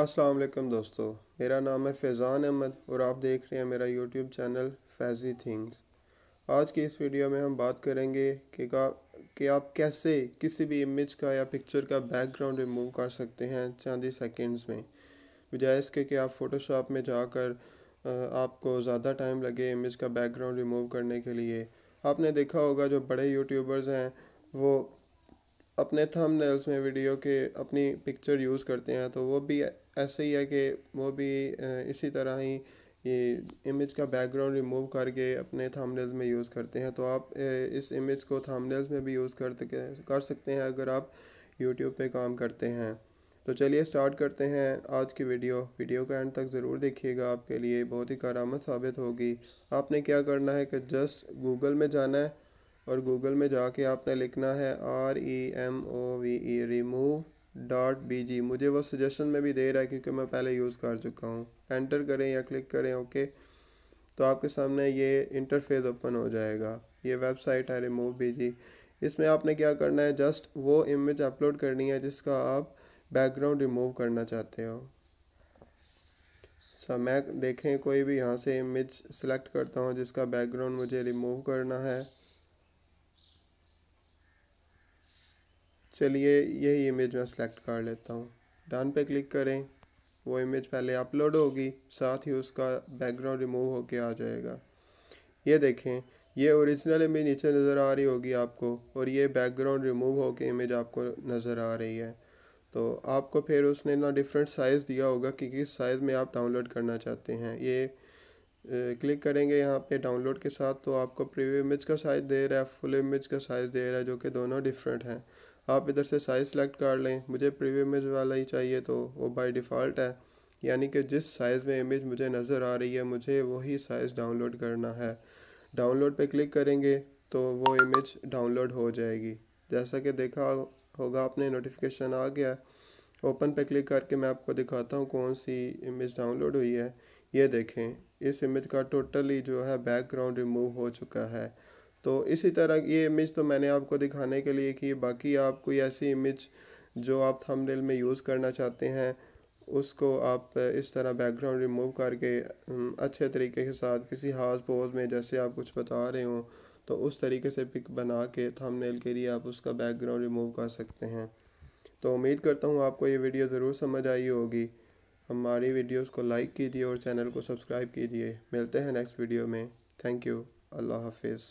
अस्सलाम वालेकुम दोस्तों मेरा नाम है फैज़ान अहमद और आप देख रहे हैं मेरा यूट्यूब चैनल फैज़ी थिंग्स आज की इस वीडियो में हम बात करेंगे कि का कि आप कैसे किसी भी इमेज का या पिक्चर का बैकग्राउंड रिमूव कर सकते हैं चंद ही सेकेंड्स में बजाय इसके कि आप फ़ोटोशॉप में जाकर आपको ज़्यादा टाइम लगे इमेज का बैकग्राउंड रिमूव करने के लिए आपने देखा होगा जो बड़े यूट्यूबर्स हैं वो अपने थंबनेल्स में वीडियो के अपनी पिक्चर यूज़ करते हैं तो वो भी ऐसे ही है कि वो भी इसी तरह ही ये इमेज का बैकग्राउंड रिमूव करके अपने थामनेल्स में यूज़ करते हैं तो आप इस इमेज को थामनेल्स में भी यूज़ कर कर सकते हैं अगर आप यूट्यूब पे काम करते हैं तो चलिए स्टार्ट करते हैं आज की वीडियो वीडियो का एंड तक ज़रूर देखिएगा आपके लिए बहुत ही कारामद साबित होगी आपने क्या करना है कि जस्ट गूगल में जाना है और गूगल में जाके आपने लिखना है R E M O V E remove dot B G मुझे वो सजेशन में भी दे रहा है क्योंकि मैं पहले यूज़ कर चुका हूँ एंटर करें या क्लिक करें ओके तो आपके सामने ये इंटरफेस ओपन हो जाएगा ये वेबसाइट है रिमूव बी जी इसमें आपने क्या करना है जस्ट वो इमेज अपलोड करनी है जिसका आप बैकग्राउंड रिमूव करना चाहते हो सा मैं देखें कोई भी यहाँ से इमेज सेलेक्ट करता हूँ जिसका बैकग्राउंड मुझे रिमूव करना है चलिए यही इमेज मैं सेलेक्ट कर लेता हूँ डन पे क्लिक करें वो इमेज पहले अपलोड होगी साथ ही उसका बैकग्राउंड रिमूव होके आ जाएगा ये देखें ये ओरिजिनल इमेज नीचे नज़र आ रही होगी आपको और ये बैकग्राउंड रिमूव होके इमेज आपको नज़र आ रही है तो आपको फिर उसने ना डिफरेंट साइज़ दिया होगा कि किस साइज़ में आप डाउनलोड करना चाहते हैं ये क्लिक करेंगे यहाँ पे डाउनलोड के साथ तो आपको प्रीव्यू इमेज का साइज़ दे रहा है फुल इमेज का साइज़ दे रहा है जो कि दोनों डिफरेंट हैं आप इधर से साइज़ सेलेक्ट कर लें मुझे प्रीव्यू इमेज वाला ही चाहिए तो वो बाय डिफ़ॉल्ट है यानी कि जिस साइज़ में इमेज मुझे नज़र आ रही है मुझे वही साइज़ डाउनलोड करना है डाउनलोड पर क्लिक करेंगे तो वो इमेज डाउनलोड हो जाएगी जैसा कि देखा होगा आपने नोटिफिकेशन आ गया ओपन पर क्लिक करके मैं आपको दिखाता हूँ कौन सी इमेज डाउनलोड हुई है ये देखें इस इमेज का टोटली जो है बैकग्राउंड रिमूव हो चुका है तो इसी तरह ये इमेज तो मैंने आपको दिखाने के लिए की बाकी आप कोई ऐसी इमेज जो आप थंबनेल में यूज़ करना चाहते हैं उसको आप इस तरह बैकग्राउंड रिमूव करके हम्म, अच्छे तरीके के साथ किसी हाज पोज में जैसे आप कुछ बता रहे हो तो उस तरीके से पिक बना के थंबनेल के लिए आप उसका बैकग्राउंड रिमूव कर सकते हैं तो उम्मीद करता हूँ आपको ये वीडियो ज़रूर समझ आई होगी हमारी वीडियोस को लाइक कीजिए और चैनल को सब्सक्राइब कीजिए मिलते हैं नेक्स्ट वीडियो में थैंक यू अल्लाह हाफिज़